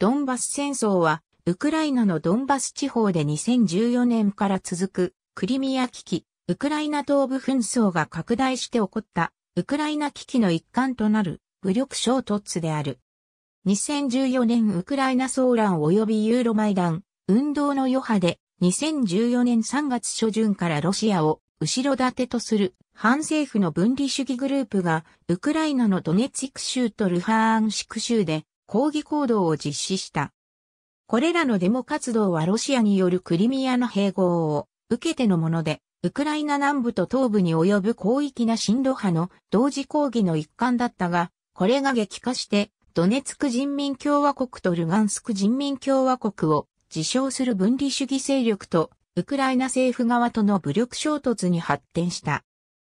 ドンバス戦争は、ウクライナのドンバス地方で2014年から続く、クリミア危機、ウクライナ東部紛争が拡大して起こった、ウクライナ危機の一環となる、武力衝突である。2014年ウクライナ騒乱及びユーロマイダン、運動の余波で、2014年3月初旬からロシアを後ろ盾とする反政府の分離主義グループがウクライナのドネツィク州とルハーンシク州で抗議行動を実施した。これらのデモ活動はロシアによるクリミアの併合を受けてのもので、ウクライナ南部と東部に及ぶ広域な進路派の同時抗議の一環だったが、これが激化して、ドネツク人民共和国とルガンスク人民共和国を自称する分離主義勢力とウクライナ政府側との武力衝突に発展した。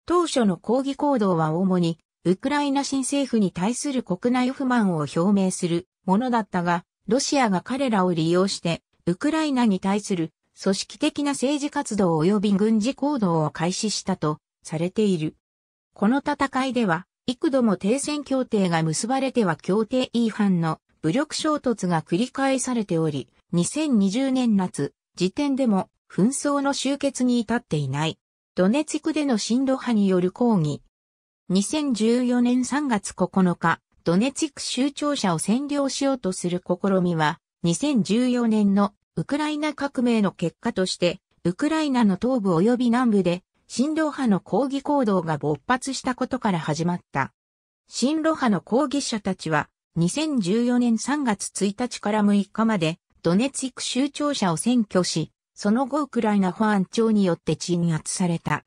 当初の抗議行動は主にウクライナ新政府に対する国内不満を表明するものだったが、ロシアが彼らを利用して、ウクライナに対する組織的な政治活動及び軍事行動を開始したとされている。この戦いでは、幾度も停戦協定が結ばれては協定違反の武力衝突が繰り返されており、2020年夏時点でも紛争の終結に至っていない。ドネツクでの進路派による抗議、2014年3月9日、ドネツィク州庁舎を占領しようとする試みは、2014年のウクライナ革命の結果として、ウクライナの東部及び南部で、新ロ派の抗議行動が勃発したことから始まった。新ロ派の抗議者たちは、2014年3月1日から6日まで、ドネツィク州庁舎を占拠し、その後ウクライナ保安庁によって鎮圧された。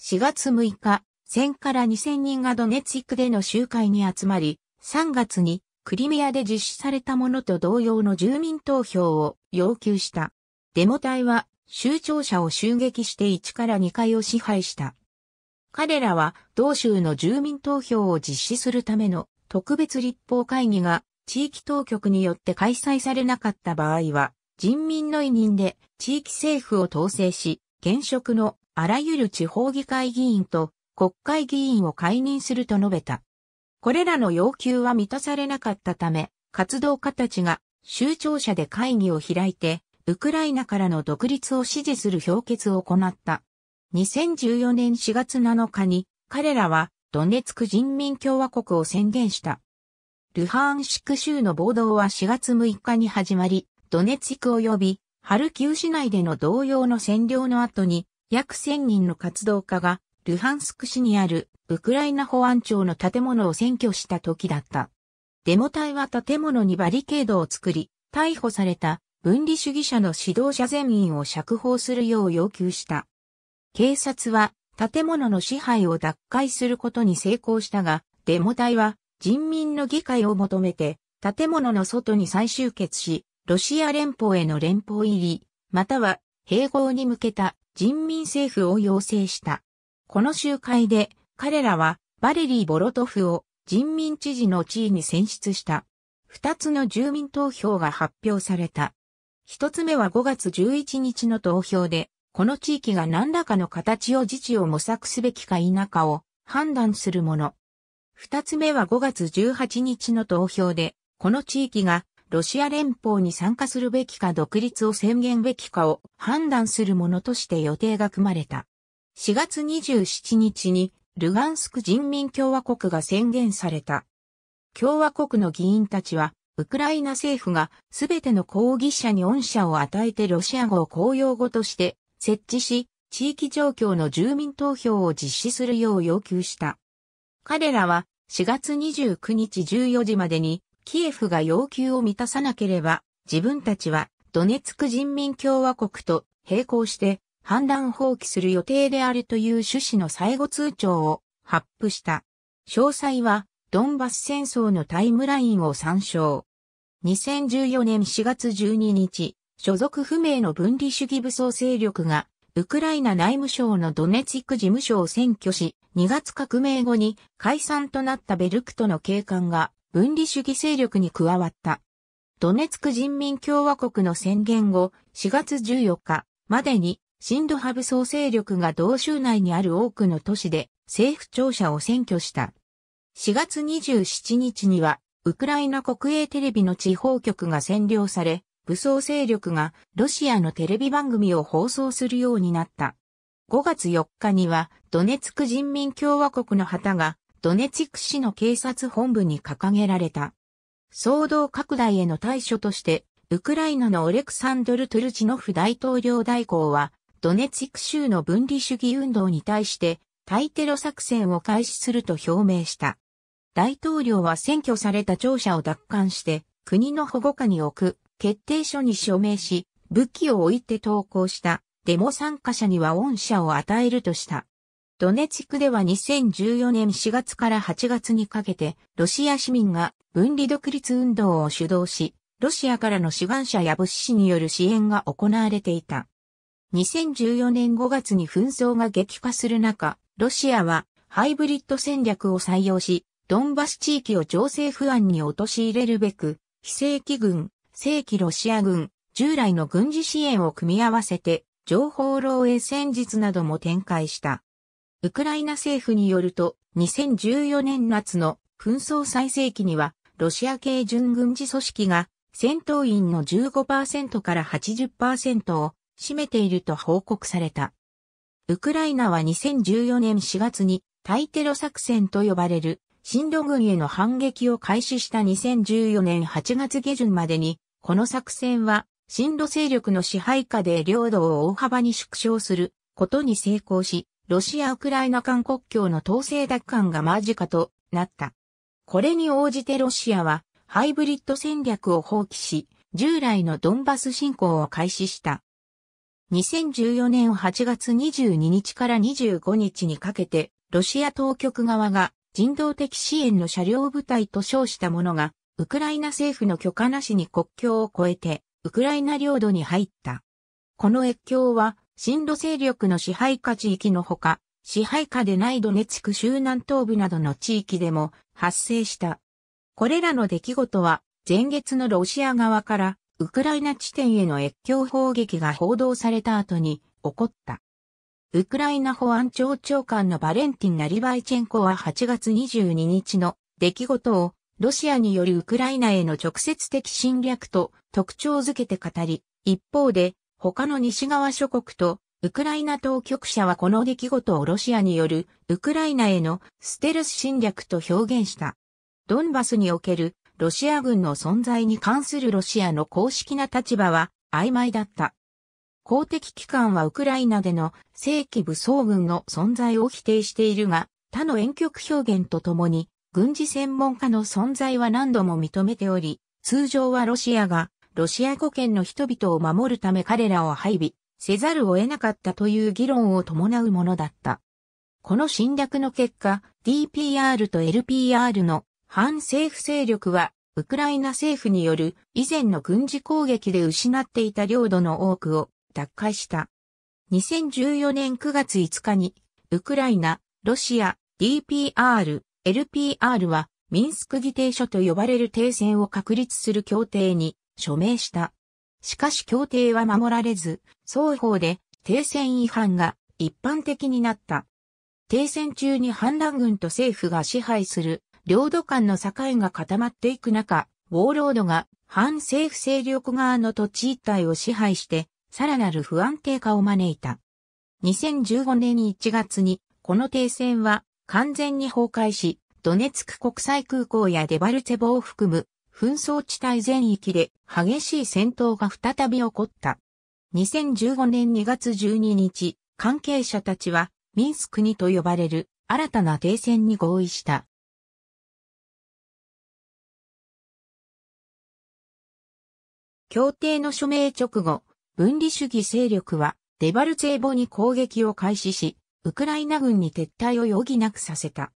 4月6日、1000から2000人がドネツィクでの集会に集まり、3月にクリミアで実施されたものと同様の住民投票を要求した。デモ隊は州庁舎を襲撃して1から2階を支配した。彼らは同州の住民投票を実施するための特別立法会議が地域当局によって開催されなかった場合は人民の委任で地域政府を統制し現職のあらゆる地方議会議員と国会議員を解任すると述べた。これらの要求は満たされなかったため、活動家たちが州庁舎で会議を開いて、ウクライナからの独立を支持する評決を行った。2014年4月7日に彼らはドネツク人民共和国を宣言した。ルハンシク州の暴動は4月6日に始まり、ドネツク及びハルキウ市内での同様の占領の後に約1000人の活動家がルハンスク市にあるウクライナ保安庁の建物を占拠した時だった。デモ隊は建物にバリケードを作り、逮捕された分離主義者の指導者全員を釈放するよう要求した。警察は建物の支配を奪回することに成功したが、デモ隊は人民の議会を求めて建物の外に再集結し、ロシア連邦への連邦入り、または併合に向けた人民政府を要請した。この集会で彼らはバレリー・ボロトフを人民知事の地位に選出した。二つの住民投票が発表された。一つ目は5月11日の投票で、この地域が何らかの形を自治を模索すべきか否かを判断するもの。二つ目は5月18日の投票で、この地域がロシア連邦に参加するべきか独立を宣言べきかを判断するものとして予定が組まれた。4月27日にルガンスク人民共和国が宣言された。共和国の議員たちは、ウクライナ政府がすべての抗議者に恩赦を与えてロシア語を公用語として設置し、地域状況の住民投票を実施するよう要求した。彼らは4月29日14時までにキエフが要求を満たさなければ自分たちはドネツク人民共和国と並行して判断放棄する予定であるという趣旨の最後通帳を発布した。詳細は、ドンバス戦争のタイムラインを参照。2014年4月12日、所属不明の分離主義武装勢力が、ウクライナ内務省のドネツィク事務所を占拠し、2月革命後に解散となったベルクトの警官が分離主義勢力に加わった。ドネツク人民共和国の宣言後、4月14日までに新ンド派武装勢力が同州内にある多くの都市で政府庁舎を占拠した。4月27日には、ウクライナ国営テレビの地方局が占領され、武装勢力がロシアのテレビ番組を放送するようになった。5月4日には、ドネツク人民共和国の旗が、ドネツク市の警察本部に掲げられた。騒動拡大への対処として、ウクライナのオレクサンドル・トゥルチノフ大統領代行は、ドネツィク州の分離主義運動に対して対テロ作戦を開始すると表明した。大統領は占拠された庁舎を奪還して国の保護下に置く決定書に署名し武器を置いて投降したデモ参加者には恩赦を与えるとした。ドネツィクでは2014年4月から8月にかけて、ロシア市民が分離独立運動を主導し、ロシアからの志願者や物資による支援が行われていた。2014年5月に紛争が激化する中、ロシアはハイブリッド戦略を採用し、ドンバス地域を情勢不安に陥れるべく、非正規軍、正規ロシア軍、従来の軍事支援を組み合わせて、情報漏洩戦術なども展開した。ウクライナ政府によると、2014年夏の紛争最盛期には、ロシア系準軍事組織が戦闘員の15%から80%を占めていると報告された。ウクライナは2014年4月に対テロ作戦と呼ばれる進路軍への反撃を開始した2014年8月下旬までに、この作戦は進路勢力の支配下で領土を大幅に縮小することに成功し、ロシア・ウクライナ間国境の統制奪還が間近となった。これに応じてロシアはハイブリッド戦略を放棄し、従来のドンバス侵攻を開始した。2014年8月22日から25日にかけて、ロシア当局側が人道的支援の車両部隊と称したものが、ウクライナ政府の許可なしに国境を越えて、ウクライナ領土に入った。この越境は、新路勢力の支配下地域のほか、支配下でないドネツク州南東部などの地域でも発生した。これらの出来事は、前月のロシア側からウクライナ地点への越境砲撃が報道された後に起こった。ウクライナ保安庁長官のバレンティン・ナリバイチェンコは8月22日の出来事をロシアによるウクライナへの直接的侵略と特徴づけて語り、一方で他の西側諸国とウクライナ当局者はこの出来事をロシアによるウクライナへのステルス侵略と表現した。ドンバスにおけるロシア軍の存在に関するロシアの公式な立場は曖昧だった。公的機関はウクライナでの正規武装軍の存在を否定しているが、他の遠曲表現とともに、軍事専門家の存在は何度も認めており、通常はロシアが、ロシア語圏の人々を守るため彼らを配備せざるを得なかったという議論を伴うものだった。この侵略の結果、DPR と LPR の反政府勢力は、ウクライナ政府による以前の軍事攻撃で失っていた領土の多くを奪回した。2014年9月5日に、ウクライナ、ロシア、DPR、LPR は、ミンスク議定書と呼ばれる停戦を確立する協定に署名した。しかし協定は守られず、双方で停戦違反が一般的になった。停戦中に反乱軍と政府が支配する領土間の境が固まっていく中、ウォーロードが反政府勢力側の土地一帯を支配して、さらなる不安定化を招いた。2015年1月に、この停戦は完全に崩壊し、ドネツク国際空港やデバルツェボを含む紛争地帯全域で激しい戦闘が再び起こった。2015年2月12日、関係者たちはミンスクにと呼ばれる新たな停戦に合意した。協定の署名直後、分離主義勢力はデバルツェーボに攻撃を開始し、ウクライナ軍に撤退を余儀なくさせた。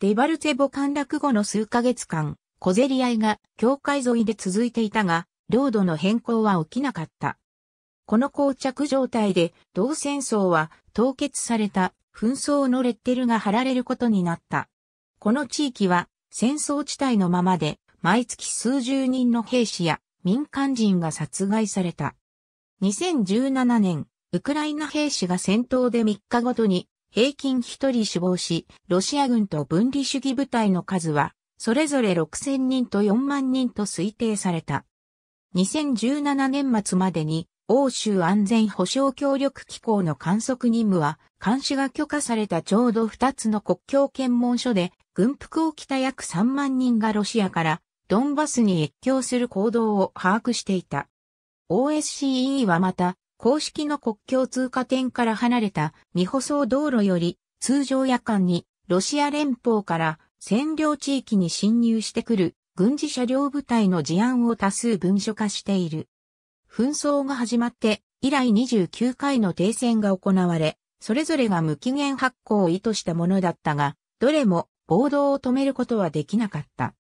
デバルツェボ陥落後の数ヶ月間、小競り合いが境界沿いで続いていたが、領土の変更は起きなかった。この膠着状態で、同戦争は凍結された紛争のレッテルが貼られることになった。この地域は戦争地帯のままで、毎月数十人の兵士や民間人が殺害された。2017年、ウクライナ兵士が戦闘で3日ごとに平均1人死亡し、ロシア軍と分離主義部隊の数は、それぞれ6000人と4万人と推定された。2017年末までに、欧州安全保障協力機構の観測任務は、監視が許可されたちょうど2つの国境検問所で、軍服を着た約3万人がロシアからドンバスに越境する行動を把握していた。OSCE はまた、公式の国境通過点から離れた未舗装道路より通常夜間にロシア連邦から占領地域に侵入してくる軍事車両部隊の事案を多数文書化している。紛争が始まって以来29回の停戦が行われ、それぞれが無期限発行を意図したものだったが、どれも暴動を止めることはできなかった。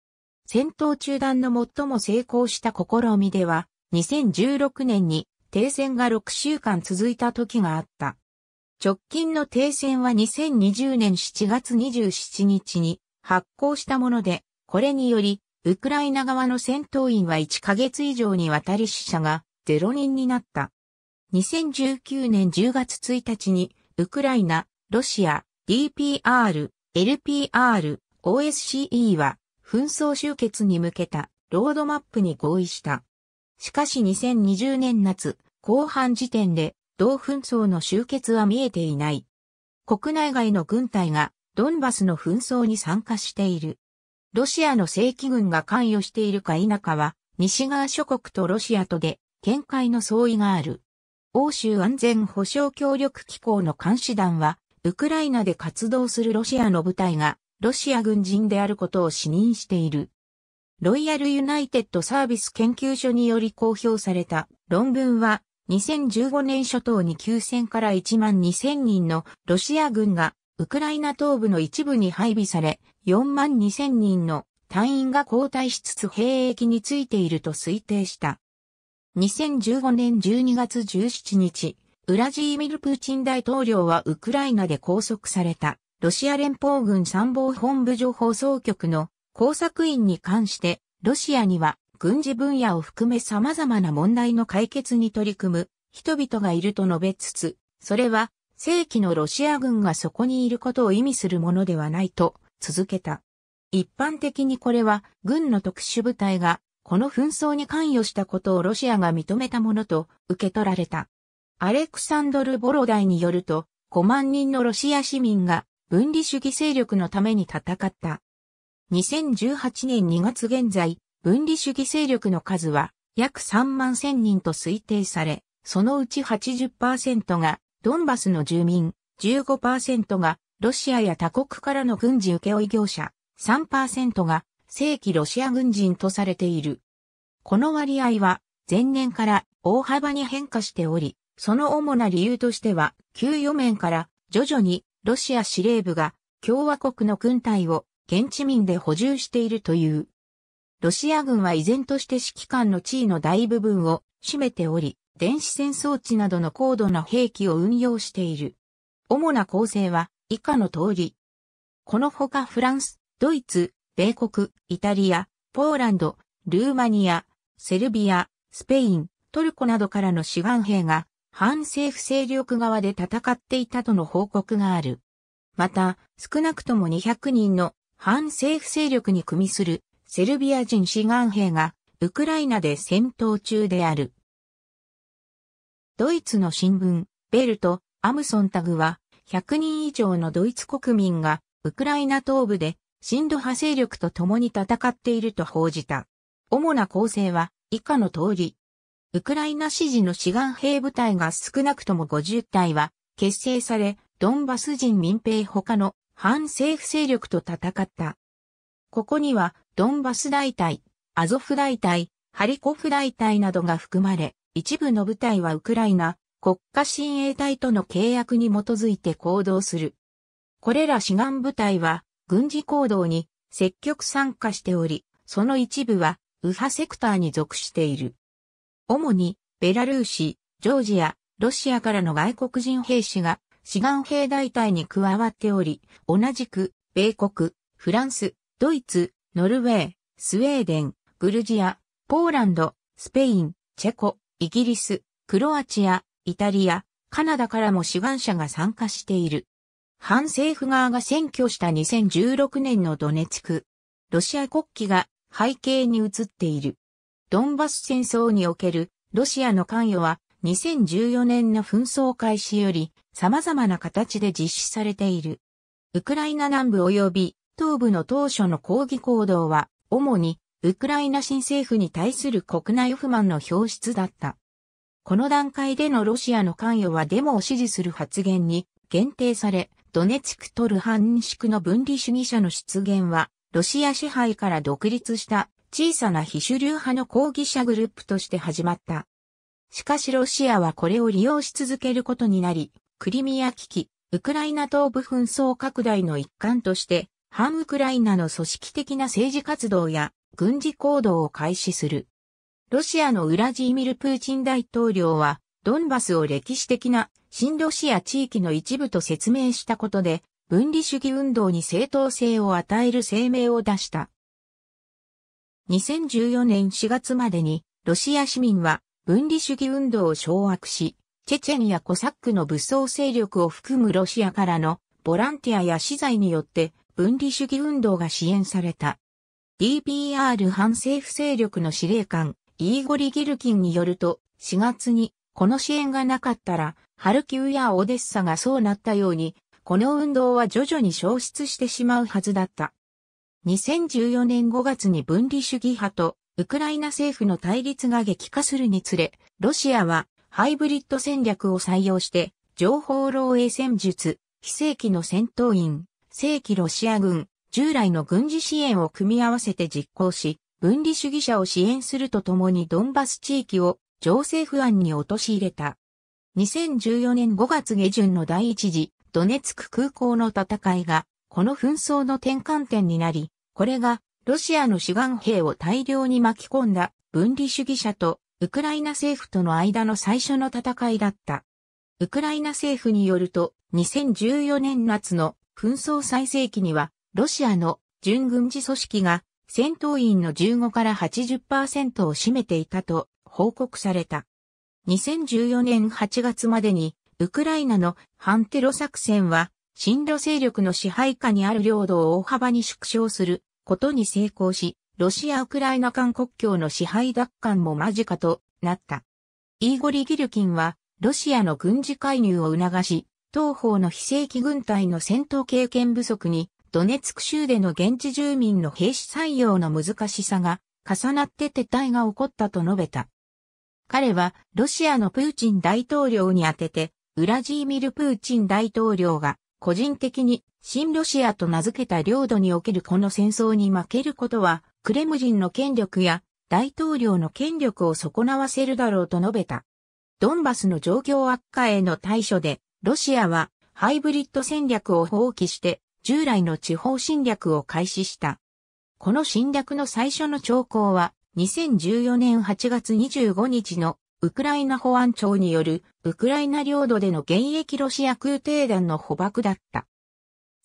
戦闘中断の最も成功した試みでは、2016年に停戦が6週間続いた時があった。直近の停戦は2020年7月27日に発行したもので、これにより、ウクライナ側の戦闘員は1ヶ月以上にわたり死者が0人になった。2019年10月1日に、ウクライナ、ロシア、DPR、LPR、OSCE は紛争終結に向けたロードマップに合意した。しかし2020年夏、後半時点で、同紛争の終結は見えていない。国内外の軍隊がドンバスの紛争に参加している。ロシアの正規軍が関与しているか否かは、西側諸国とロシアとで見解の相違がある。欧州安全保障協力機構の監視団は、ウクライナで活動するロシアの部隊がロシア軍人であることを指認している。ロイヤルユナイテッドサービス研究所により公表された論文は2015年初頭に9000から1万2000人のロシア軍がウクライナ東部の一部に配備され4万2000人の隊員が交代しつつ兵役についていると推定した。2015年12月17日、ウラジーミル・プーチン大統領はウクライナで拘束された。ロシア連邦軍参謀本部情報総局の工作員に関して、ロシアには軍事分野を含め様々な問題の解決に取り組む人々がいると述べつつ、それは正規のロシア軍がそこにいることを意味するものではないと続けた。一般的にこれは軍の特殊部隊がこの紛争に関与したことをロシアが認めたものと受け取られた。アレクサンドル・ボロダイによると5万人のロシア市民が分離主義勢力のために戦った。2018年2月現在、分離主義勢力の数は約3万1000人と推定され、そのうち80%がドンバスの住民、15%がロシアや他国からの軍事請負業者、3%が正規ロシア軍人とされている。この割合は前年から大幅に変化しており、その主な理由としては、給与面から徐々にロシア司令部が共和国の軍隊を現地民で補充しているという。ロシア軍は依然として指揮官の地位の大部分を占めており、電子戦装置などの高度な兵器を運用している。主な構成は以下の通り。このほかフランス、ドイツ、米国、イタリア、ポーランド、ルーマニア、セルビア、スペイン、トルコなどからの志願兵が反政府勢力側で戦っていたとの報告がある。また、少なくとも200人の反政府勢力に組みするセルビア人志願兵がウクライナで戦闘中である。ドイツの新聞、ベルト、アムソンタグは、100人以上のドイツ国民が、ウクライナ東部で、親ド派勢力と共に戦っていると報じた。主な構成は、以下の通り、ウクライナ支持の志願兵部隊が少なくとも50隊は結成され、ドンバス人民兵他の反政府勢力と戦った。ここには、ドンバス大隊、アゾフ大隊、ハリコフ大隊などが含まれ、一部の部隊はウクライナ国家親衛隊との契約に基づいて行動する。これら志願部隊は軍事行動に積極参加しており、その一部は右派セクターに属している。主に、ベラルーシ、ジョージア、ロシアからの外国人兵士が、志願兵大隊に加わっており、同じく、米国、フランス、ドイツ、ノルウェー、スウェーデン、グルジア、ポーランド、スペイン、チェコ、イギリス、クロアチア、イタリア、カナダからも志願者が参加している。反政府側が占拠した2016年のドネツク。ロシア国旗が背景に映っている。ドンバス戦争におけるロシアの関与は2014年の紛争開始より様々な形で実施されている。ウクライナ南部及び東部の当初の抗議行動は主にウクライナ新政府に対する国内不満の表出だった。この段階でのロシアの関与はデモを支持する発言に限定され、ドネツクとルハンシクの分離主義者の出現は、ロシア支配から独立した小さな非主流派の抗議者グループとして始まった。しかしロシアはこれを利用し続けることになり、クリミア危機、ウクライナ東部紛争拡大の一環として、反ウクライナの組織的な政治活動や軍事行動を開始する。ロシアのウラジーミル・プーチン大統領は、ドンバスを歴史的な新ロシア地域の一部と説明したことで、分離主義運動に正当性を与える声明を出した。2014年4月までに、ロシア市民は分離主義運動を掌握し、チェチェンやコサックの武装勢力を含むロシアからのボランティアや資材によって分離主義運動が支援された。DPR 反政府勢力の司令官、イーゴリ・ギルキンによると、4月にこの支援がなかったら、ハルキウやオデッサがそうなったように、この運動は徐々に消失してしまうはずだった。2014年5月に分離主義派とウクライナ政府の対立が激化するにつれ、ロシアはハイブリッド戦略を採用して、情報漏洩戦術、非正規の戦闘員、正規ロシア軍、従来の軍事支援を組み合わせて実行し、分離主義者を支援するとともにドンバス地域を情勢不安に陥れた。2014年5月下旬の第一次ドネツク空港の戦いが、この紛争の転換点になり、これがロシアの志願兵を大量に巻き込んだ分離主義者とウクライナ政府との間の最初の戦いだった。ウクライナ政府によると2014年夏の紛争最盛期にはロシアの準軍事組織が戦闘員の15から80%を占めていたと報告された。2014年8月までにウクライナの反テロ作戦は、進路勢力の支配下にある領土を大幅に縮小することに成功し、ロシア・ウクライナ間国境の支配奪還も間近となった。イーゴリ・ギルキンは、ロシアの軍事介入を促し、東方の非正規軍隊の戦闘経験不足に、ドネツク州での現地住民の兵士採用の難しさが重なって撤退が起こったと述べた。彼はロシアのプーチン大統領に宛てて、ウラジーミル・プーチン大統領が個人的に新ロシアと名付けた領土におけるこの戦争に負けることは、クレムジンの権力や大統領の権力を損なわせるだろうと述べた。ドンバスの状況悪化への対処で、ロシアはハイブリッド戦略を放棄して従来の地方侵略を開始した。この侵略の最初の兆候は2014年8月25日のウクライナ保安庁によるウクライナ領土での現役ロシア空挺団の捕獲だった。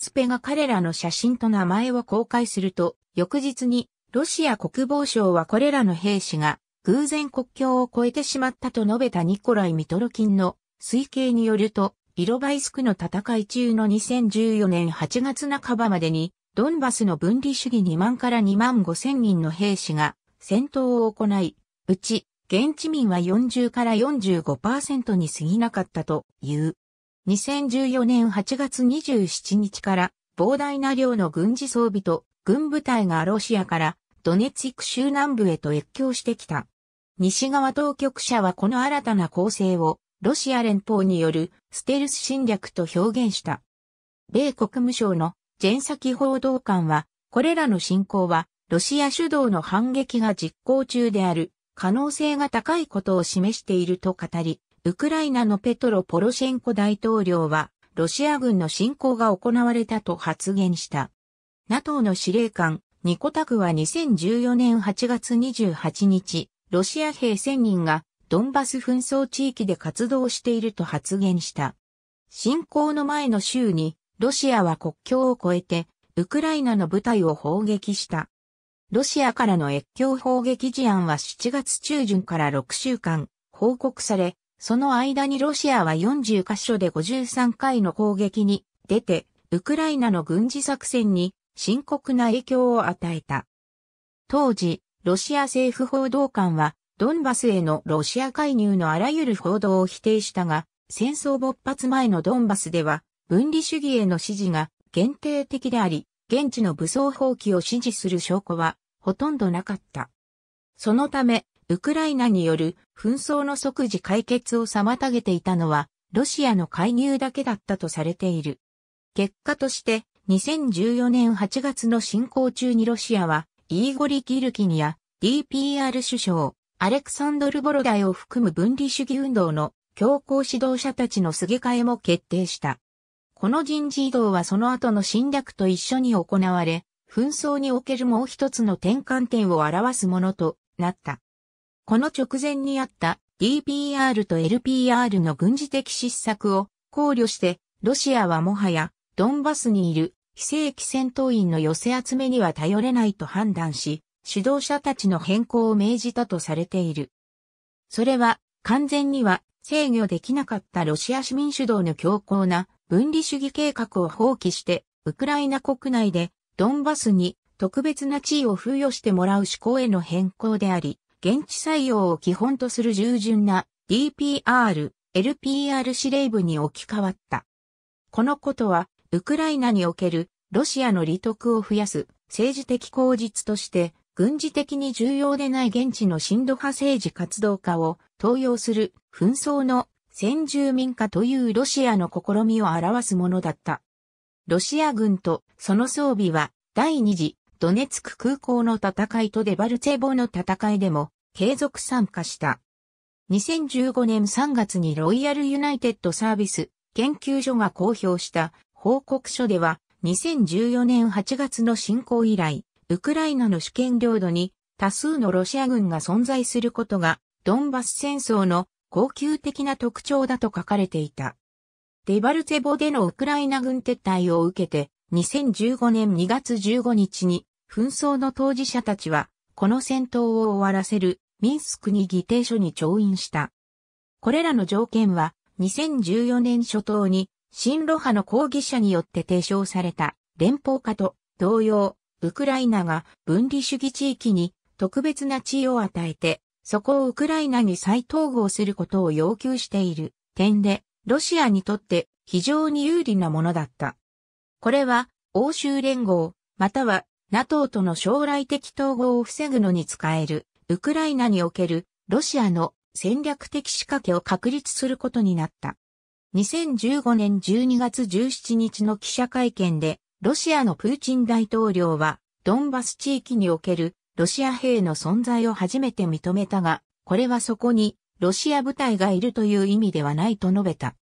スペが彼らの写真と名前を公開すると、翌日にロシア国防省はこれらの兵士が偶然国境を越えてしまったと述べたニコライ・ミトロキンの推計によると、イロバイスクの戦い中の2014年8月半ばまでに、ドンバスの分離主義2万から2万5千人の兵士が戦闘を行い、うち現地民は40から45%に過ぎなかったという。2014年8月27日から膨大な量の軍事装備と軍部隊がロシアからドネツィク州南部へと越境してきた。西側当局者はこの新たな構成をロシア連邦によるステルス侵略と表現した。米国務省のジェンサキ報道官は、これらの侵攻はロシア主導の反撃が実行中である可能性が高いことを示していると語り、ウクライナのペトロ・ポロシェンコ大統領は、ロシア軍の侵攻が行われたと発言した。NATO の司令官、ニコタクは2014年8月28日、ロシア兵1000人がドンバス紛争地域で活動していると発言した。侵攻の前の週に、ロシアは国境を越えて、ウクライナの部隊を砲撃した。ロシアからの越境砲撃事案は7月中旬から6週間、報告され、その間にロシアは40カ所で53回の攻撃に出て、ウクライナの軍事作戦に深刻な影響を与えた。当時、ロシア政府報道官は、ドンバスへのロシア介入のあらゆる報道を否定したが、戦争勃発前のドンバスでは、分離主義への支持が限定的であり、現地の武装蜂起を支持する証拠はほとんどなかった。そのため、ウクライナによる紛争の即時解決を妨げていたのは、ロシアの介入だけだったとされている。結果として、2014年8月の進行中にロシアは、イーゴリ・ギルキニや DPR 首相、アレクサンドル・ボロダイを含む分離主義運動の強行指導者たちのすげ替えも決定した。この人事異動はその後の侵略と一緒に行われ、紛争におけるもう一つの転換点を表すものとなった。この直前にあった DPR と LPR の軍事的失策を考慮して、ロシアはもはやドンバスにいる非正規戦闘員の寄せ集めには頼れないと判断し、指導者たちの変更を命じたとされている。それは完全には制御できなかったロシア市民主導の強硬な分離主義計画を放棄して、ウクライナ国内でドンバスに特別な地位を付与してもらう思考への変更であり、現地採用を基本とする従順な DPR、LPR 司令部に置き換わった。このことは、ウクライナにおけるロシアの利得を増やす政治的口実として、軍事的に重要でない現地の親土派政治活動家を登用する紛争の先住民化というロシアの試みを表すものだった。ロシア軍とその装備は第二次ドネツク空港の戦いとデバルツェボの戦いでも継続参加した。2015年3月にロイヤルユナイテッドサービス研究所が公表した報告書では2014年8月の侵攻以来、ウクライナの主権領土に多数のロシア軍が存在することがドンバス戦争の恒久的な特徴だと書かれていた。デバルツェボでのウクライナ軍撤退を受けて2015年2月15日に紛争の当事者たちは、この戦闘を終わらせるミンスクに議定書に調印した。これらの条件は、2014年初頭に、新ロ派の抗議者によって提唱された連邦化と同様、ウクライナが分離主義地域に特別な地位を与えて、そこをウクライナに再統合することを要求している点で、ロシアにとって非常に有利なものだった。これは、欧州連合、または NATO との将来的統合を防ぐのに使える、ウクライナにおけるロシアの戦略的仕掛けを確立することになった。2015年12月17日の記者会見で、ロシアのプーチン大統領は、ドンバス地域におけるロシア兵の存在を初めて認めたが、これはそこにロシア部隊がいるという意味ではないと述べた。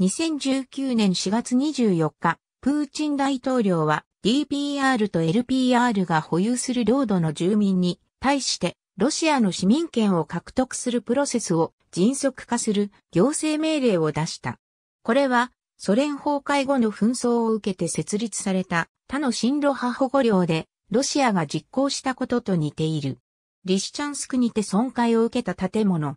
2019年4月24日、プーチン大統領は DPR と LPR が保有する領土の住民に対してロシアの市民権を獲得するプロセスを迅速化する行政命令を出した。これはソ連崩壊後の紛争を受けて設立された他の新ロ派保護領でロシアが実行したことと似ている。リシチャンスクにて損壊を受けた建物。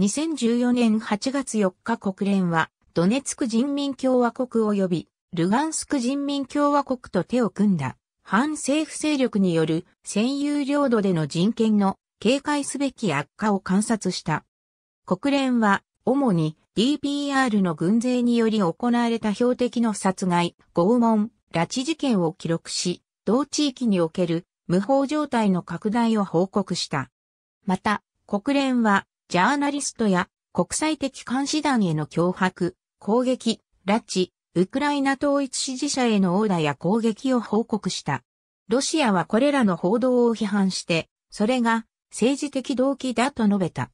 2014年8月4日国連はドネツク人民共和国及びルガンスク人民共和国と手を組んだ反政府勢力による占有領土での人権の警戒すべき悪化を観察した。国連は主に DPR の軍勢により行われた標的の殺害、拷問、拉致事件を記録し、同地域における無法状態の拡大を報告した。また、国連は、ジャーナリストや国際的監視団への脅迫、攻撃、拉致、ウクライナ統一支持者へのオーダーや攻撃を報告した。ロシアはこれらの報道を批判して、それが政治的動機だと述べた。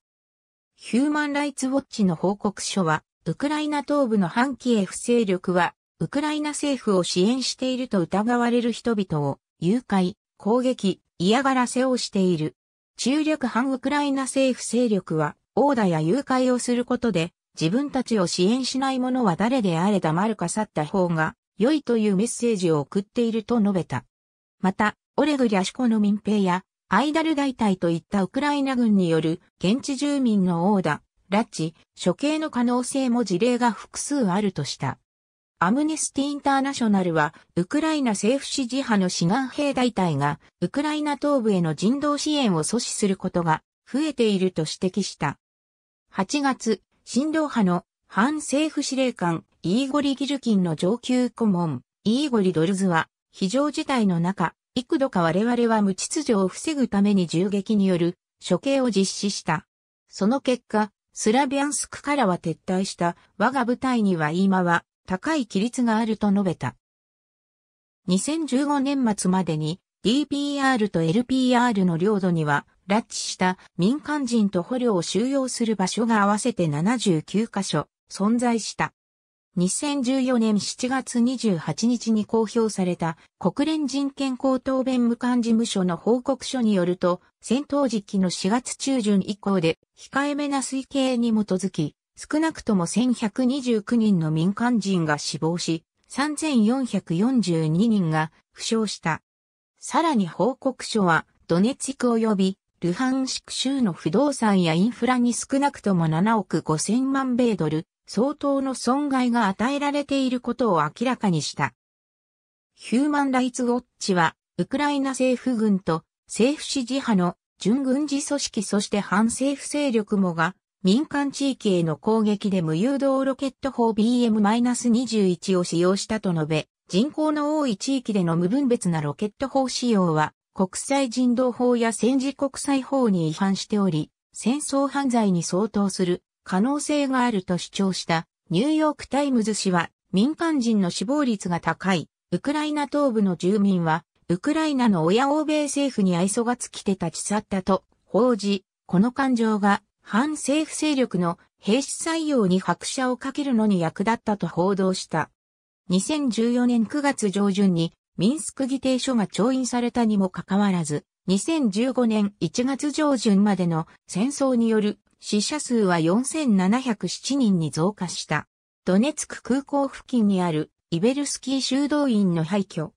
ヒューマンライツウォッチの報告書は、ウクライナ東部の反キエフ勢力は、ウクライナ政府を支援していると疑われる人々を、誘拐、攻撃、嫌がらせをしている。中略反ウクライナ政府勢力は、オーダーや誘拐をすることで、自分たちを支援しない者は誰であれ黙るか去った方が良いというメッセージを送っていると述べた。また、オレグ・リャシコの民兵やアイダル大隊といったウクライナ軍による現地住民の殴打、拉致、処刑の可能性も事例が複数あるとした。アムネスティ・インターナショナルは、ウクライナ政府支持派の志願兵大隊が、ウクライナ東部への人道支援を阻止することが増えていると指摘した。8月、新動派の反政府司令官、イーゴリ・ギルキンの上級顧問、イーゴリ・ドルズは、非常事態の中、幾度か我々は無秩序を防ぐために銃撃による処刑を実施した。その結果、スラビアンスクからは撤退した我が部隊には今は高い規律があると述べた。2015年末までに DPR と LPR の領土には拉致した民間人と捕虜を収容する場所が合わせて79カ所存在した。2014年7月28日に公表された国連人権高等弁務官事務所の報告書によると、戦闘時期の4月中旬以降で控えめな推計に基づき、少なくとも1129人の民間人が死亡し、3442人が負傷した。さらに報告書は、ドネツィク及びルハンシク州の不動産やインフラに少なくとも7億5 0万米ドル相当の損害が与えられていることを明らかにした。ヒューマン・ライツ・ウォッチは、ウクライナ政府軍と政府支持派の準軍事組織そして反政府勢力もが民間地域への攻撃で無誘導ロケット砲 BM-21 を使用したと述べ、人口の多い地域での無分別なロケット砲使用は国際人道法や戦時国際法に違反しており、戦争犯罪に相当する可能性があると主張したニューヨークタイムズ紙は民間人の死亡率が高いウクライナ東部の住民はウクライナの親欧米政府に愛想が尽きて立ち去ったと報じ、この感情が反政府勢力の兵士採用に拍車をかけるのに役立ったと報道した。2014年9月上旬にミンスク議定書が調印されたにもかかわらず、2015年1月上旬までの戦争による死者数は4707人に増加した。ドネツク空港付近にあるイベルスキー修道院の廃墟。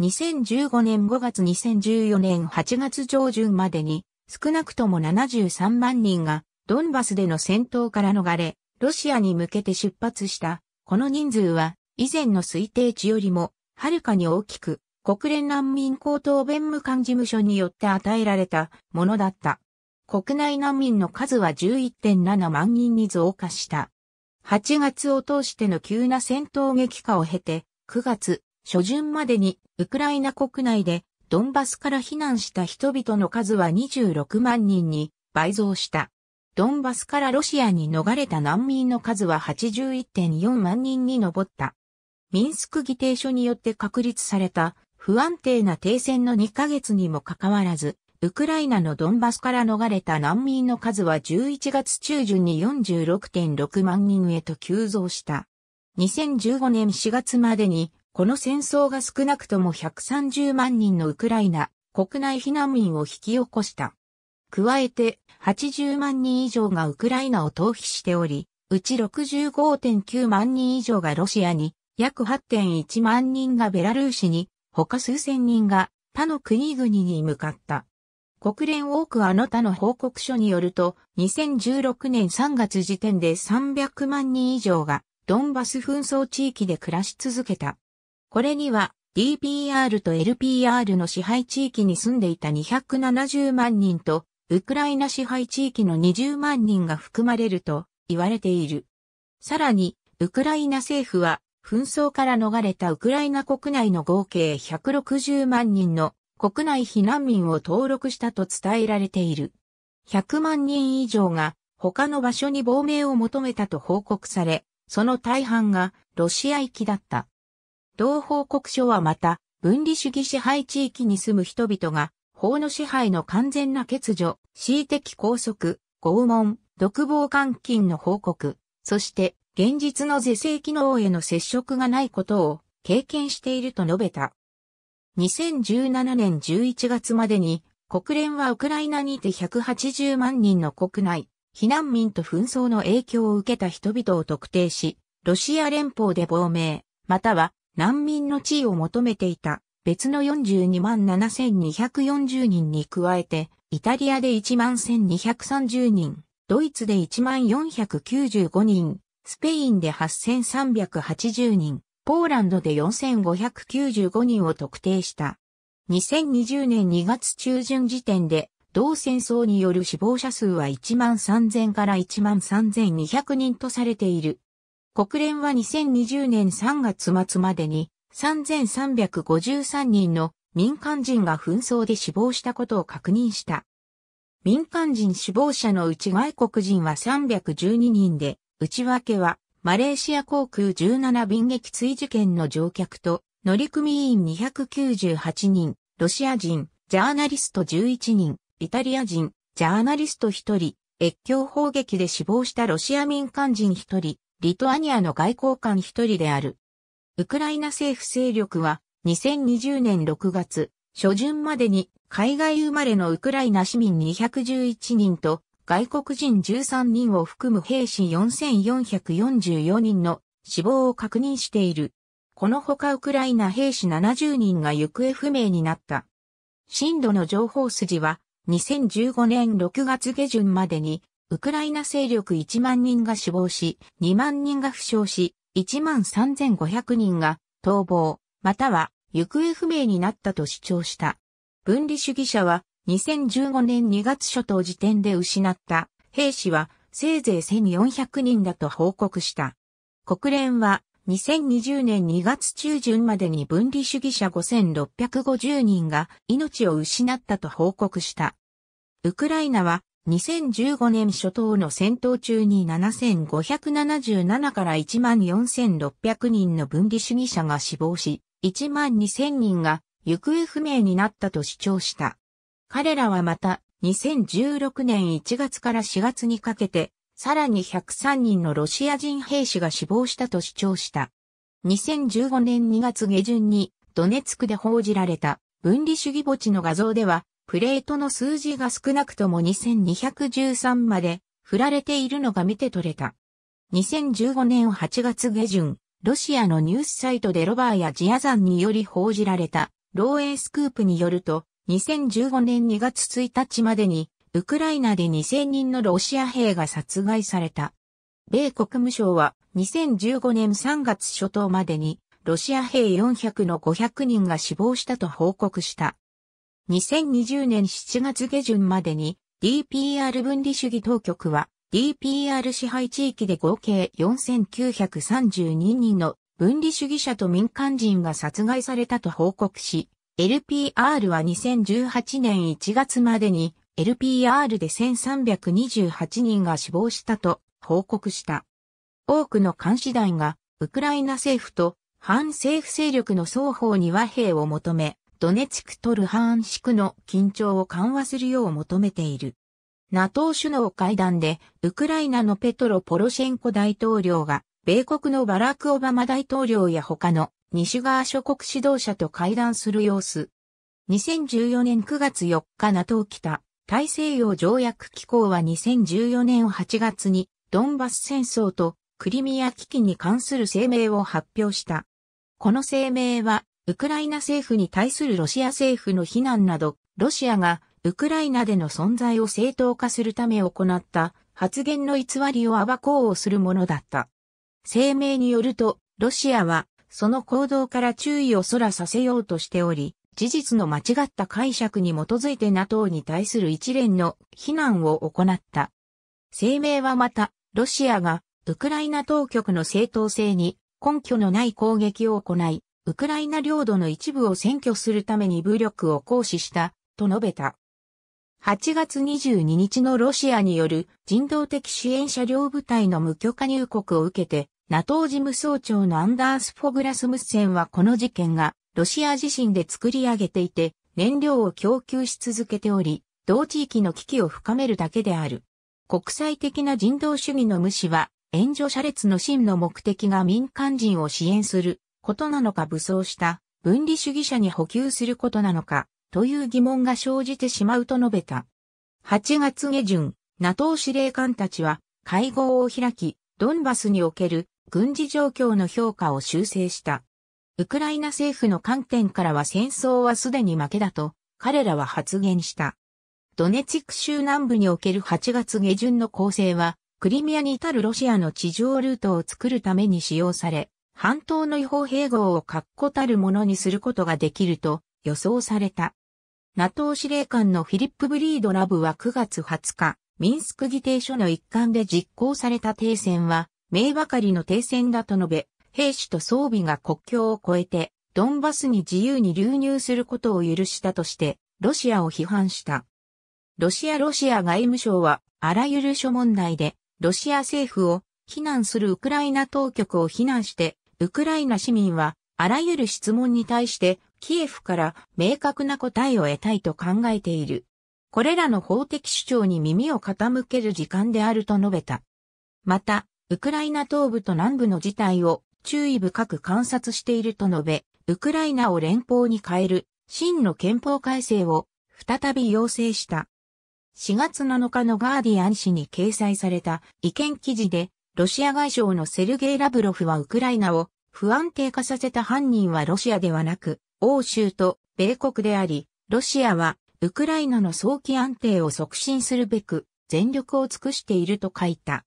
2015年5月2014年8月上旬までに少なくとも73万人がドンバスでの戦闘から逃れ、ロシアに向けて出発した。この人数は以前の推定値よりもはるかに大きく、国連難民高等弁務官事務所によって与えられたものだった。国内難民の数は11.7万人に増加した。8月を通しての急な戦闘激化を経て、9月初旬までにウクライナ国内でドンバスから避難した人々の数は26万人に倍増した。ドンバスからロシアに逃れた難民の数は81.4万人に上った。ミンスク議定書によって確立された不安定な停戦の2ヶ月にもかかわらず、ウクライナのドンバスから逃れた難民の数は11月中旬に46.6万人へと急増した。2015年4月までに、この戦争が少なくとも130万人のウクライナ国内避難民を引き起こした。加えて、80万人以上がウクライナを逃避しており、うち65.9万人以上がロシアに約8.1万人がベラルーシに、他数千人が他の国々に向かった。国連多くあの他の報告書によると、2016年3月時点で300万人以上がドンバス紛争地域で暮らし続けた。これには DPR と LPR の支配地域に住んでいた270万人と、ウクライナ支配地域の20万人が含まれると言われている。さらに、ウクライナ政府は紛争から逃れたウクライナ国内の合計160万人の国内避難民を登録したと伝えられている。100万人以上が他の場所に亡命を求めたと報告され、その大半がロシア行きだった。同報告書はまた、分離主義支配地域に住む人々が、法の支配の完全な欠如、恣意的拘束、拷問、独房監禁の報告、そして現実の是正機能への接触がないことを経験していると述べた。2017年11月までに国連はウクライナにて180万人の国内、避難民と紛争の影響を受けた人々を特定し、ロシア連邦で亡命、または難民の地位を求めていた別の42万7240人に加えて、イタリアで1万1230人、ドイツで1万495人、スペインで8380人、ポーランドで4595人を特定した。2020年2月中旬時点で、同戦争による死亡者数は1万3000から1万3200人とされている。国連は2020年3月末までに3353人の民間人が紛争で死亡したことを確認した。民間人死亡者のうち外国人は312人で、内訳は、マレーシア航空17便撃墜事件の乗客と、乗組員298人、ロシア人、ジャーナリスト11人、イタリア人、ジャーナリスト1人、越境砲撃で死亡したロシア民間人1人、リトアニアの外交官1人である。ウクライナ政府勢力は、2020年6月、初旬までに海外生まれのウクライナ市民211人と外国人13人を含む兵士4444人の死亡を確認している。このほかウクライナ兵士70人が行方不明になった。震度の情報筋は2015年6月下旬までにウクライナ勢力1万人が死亡し、2万人が負傷し、1万3500人が逃亡、または行方不明になったと主張した。分離主義者は2015年2月初頭時点で失った兵士はせいぜい1400人だと報告した。国連は2020年2月中旬までに分離主義者5650人が命を失ったと報告した。ウクライナは2015年初頭の戦闘中に7577から14600人の分離主義者が死亡し、12000人が行方不明になったと主張した。彼らはまた、2016年1月から4月にかけて、さらに103人のロシア人兵士が死亡したと主張した。2015年2月下旬に、ドネツクで報じられた分離主義墓地の画像では、プレートの数字が少なくとも2213まで振られているのが見て取れた。2015年8月下旬、ロシアのニュースサイトでロバーやジアザンにより報じられた、漏洩スクープによると、2015年2月1日までに、ウクライナで2000人のロシア兵が殺害された。米国務省は2015年3月初頭までにロシア兵400の500人が死亡したと報告した。2020年7月下旬までに DPR 分離主義当局は DPR 支配地域で合計4932人の分離主義者と民間人が殺害されたと報告し、LPR は2018年1月までに LPR で1328人が死亡したと報告した。多くの監視団がウクライナ政府と反政府勢力の双方に和平を求め、ドネツクとルハンシクの緊張を緩和するよう求めている。NATO 首脳会談でウクライナのペトロ・ポロシェンコ大統領が米国のバラク・オバマ大統領や他の西側諸国指導者と会談する様子。2014年9月4日 NATO 北大西洋条約機構は2014年8月にドンバス戦争とクリミア危機に関する声明を発表した。この声明はウクライナ政府に対するロシア政府の非難などロシアがウクライナでの存在を正当化するため行った発言の偽りを暴こうをするものだった。声明によると、ロシアはその行動から注意をそらさせようとしており、事実の間違った解釈に基づいて NATO に対する一連の非難を行った。声明はまた、ロシアがウクライナ当局の正当性に根拠のない攻撃を行い、ウクライナ領土の一部を占拠するために武力を行使したと述べた。8月22日のロシアによる人道的支援車両部隊の無許可入国を受けて、NATO 事務総長のアンダース・フォグラスムッセンはこの事件がロシア自身で作り上げていて燃料を供給し続けており、同地域の危機を深めるだけである。国際的な人道主義の無視は、援助車列の真の目的が民間人を支援することなのか武装した分離主義者に補給することなのかという疑問が生じてしまうと述べた。8月下旬、NATO 司令官たちは会合を開き、ドンバスにおける軍事状況の評価を修正した。ウクライナ政府の観点からは戦争はすでに負けだと彼らは発言した。ドネツク州南部における8月下旬の攻勢はクリミアに至るロシアの地上ルートを作るために使用され、半島の違法併合を確固たるものにすることができると予想された。NATO 司令官のフィリップ・ブリードラブは9月20日、ミンスク議定書の一環で実行された停戦は、名ばかりの停戦だと述べ、兵士と装備が国境を越えて、ドンバスに自由に流入することを許したとして、ロシアを批判した。ロシアロシア外務省は、あらゆる諸問題で、ロシア政府を非難するウクライナ当局を非難して、ウクライナ市民は、あらゆる質問に対して、キエフから明確な答えを得たいと考えている。これらの法的主張に耳を傾ける時間であると述べた。また、ウクライナ東部と南部の事態を注意深く観察していると述べ、ウクライナを連邦に変える真の憲法改正を再び要請した。4月7日のガーディアン紙に掲載された意見記事で、ロシア外相のセルゲイ・ラブロフはウクライナを不安定化させた犯人はロシアではなく、欧州と米国であり、ロシアはウクライナの早期安定を促進するべく全力を尽くしていると書いた。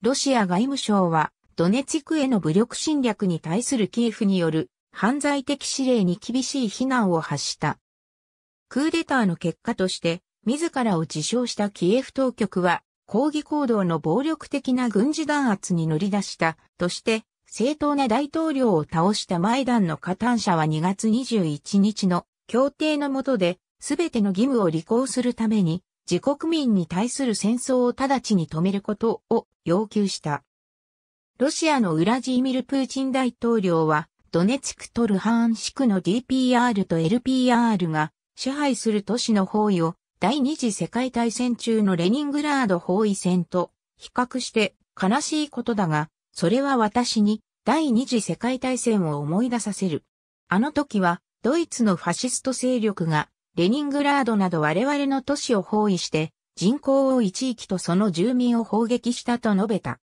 ロシア外務省は、ドネツクへの武力侵略に対するキエフによる犯罪的指令に厳しい非難を発した。クーデターの結果として、自らを自称したキエフ当局は、抗議行動の暴力的な軍事弾圧に乗り出したとして、正当な大統領を倒したマイダンの加担者は2月21日の協定の下で、すべての義務を履行するために、自国民に対する戦争を直ちに止めることを要求した。ロシアのウラジーミル・プーチン大統領は、ドネツクトルハンシクの DPR と LPR が支配する都市の包囲を第二次世界大戦中のレニングラード包囲戦と比較して悲しいことだが、それは私に第二次世界大戦を思い出させる。あの時はドイツのファシスト勢力がレニングラードなど我々の都市を包囲して人口多い地域とその住民を砲撃したと述べた。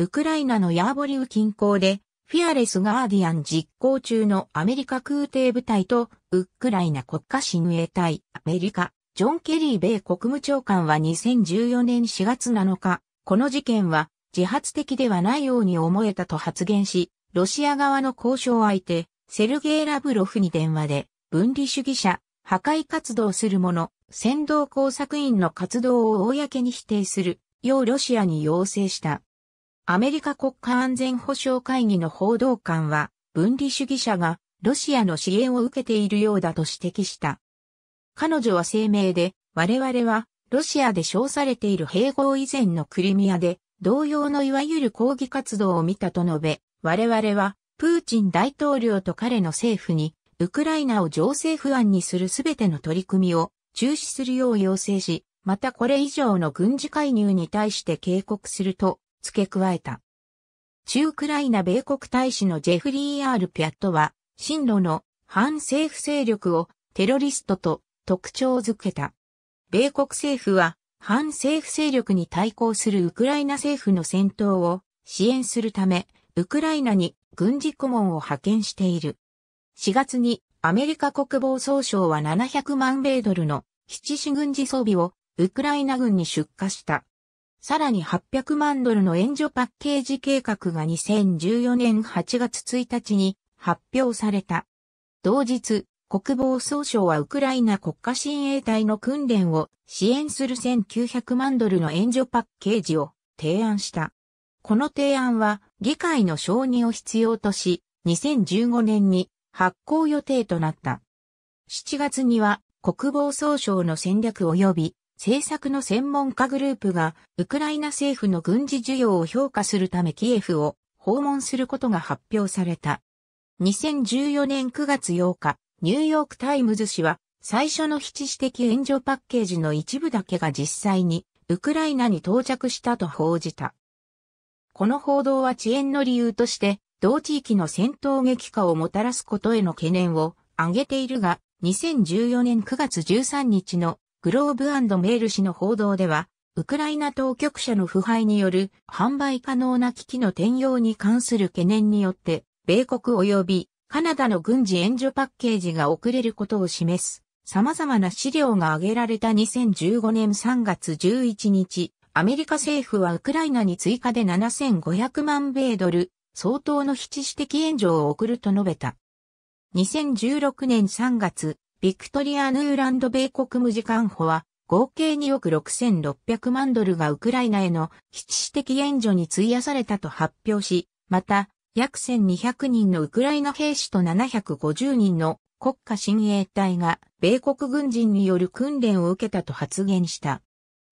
ウクライナのヤーボリウ近郊でフィアレスガーディアン実行中のアメリカ空挺部隊とウクライナ国家親衛隊アメリカジョン・ケリー米国務長官は2014年4月7日この事件は自発的ではないように思えたと発言しロシア側の交渉相手セルゲイ・ラブロフに電話で分離主義者破壊活動する者、先導工作員の活動を公に否定する、ようロシアに要請した。アメリカ国家安全保障会議の報道官は、分離主義者がロシアの支援を受けているようだと指摘した。彼女は声明で、我々はロシアで称されている併合以前のクリミアで同様のいわゆる抗議活動を見たと述べ、我々はプーチン大統領と彼の政府にウクライナを情勢不安にするすべての取り組みを中止するよう要請し、またこれ以上の軍事介入に対して警告すると付け加えた。中ウクライナ米国大使のジェフリー・アール・ピャットは、進路の反政府勢力をテロリストと特徴づけた。米国政府は反政府勢力に対抗するウクライナ政府の戦闘を支援するため、ウクライナに軍事顧問を派遣している。4月にアメリカ国防総省は700万米ドルの七種軍事装備をウクライナ軍に出荷した。さらに800万ドルの援助パッケージ計画が2014年8月1日に発表された。同日、国防総省はウクライナ国家親衛隊の訓練を支援する1900万ドルの援助パッケージを提案した。この提案は議会の承認を必要とし、2015年に発行予定となった。7月には国防総省の戦略及び政策の専門家グループがウクライナ政府の軍事需要を評価するためキエフを訪問することが発表された。2014年9月8日、ニューヨークタイムズ紙は最初の七指的援助パッケージの一部だけが実際にウクライナに到着したと報じた。この報道は遅延の理由として同地域の戦闘激化をもたらすことへの懸念を挙げているが、2014年9月13日のグローブメール氏の報道では、ウクライナ当局者の腐敗による販売可能な機器の転用に関する懸念によって、米国及びカナダの軍事援助パッケージが遅れることを示す様々な資料が挙げられた2015年3月11日、アメリカ政府はウクライナに追加で7500万米ドル、相当の非知識的援助を送ると述べた。2016年3月、ビクトリア・ヌーランド米国無事官補は、合計2億6600万ドルがウクライナへの基指的援助に費やされたと発表し、また、約1200人のウクライナ兵士と750人の国家親衛隊が米国軍人による訓練を受けたと発言した。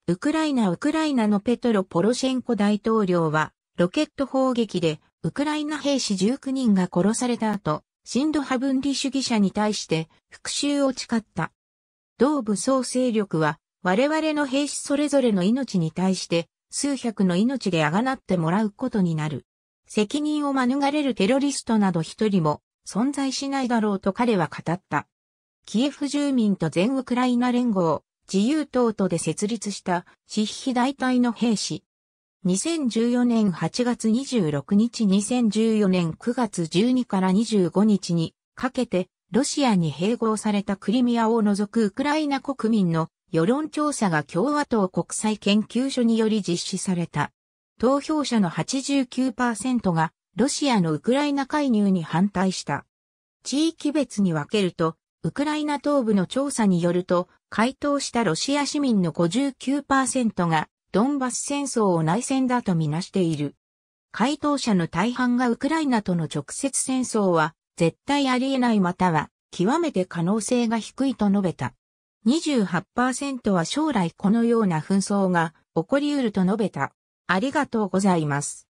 ウクライナ・ウクライナのペトロ・ポロシェンコ大統領は、ロケット砲撃でウクライナ兵士19人が殺された後、新ド派分離主義者に対して復讐を誓った。同武装勢力は、我々の兵士それぞれの命に対して、数百の命であがなってもらうことになる。責任を免れるテロリストなど一人も存在しないだろうと彼は語った。キエフ住民と全ウクライナ連合、自由党とで設立した、私費大隊の兵士、2014年8月26日2014年9月12から25日にかけてロシアに併合されたクリミアを除くウクライナ国民の世論調査が共和党国際研究所により実施された。投票者の89%がロシアのウクライナ介入に反対した。地域別に分けると、ウクライナ東部の調査によると、回答したロシア市民の59%がドンバス戦争を内戦だとみなしている。回答者の大半がウクライナとの直接戦争は絶対ありえないまたは極めて可能性が低いと述べた。28%は将来このような紛争が起こり得ると述べた。ありがとうございます。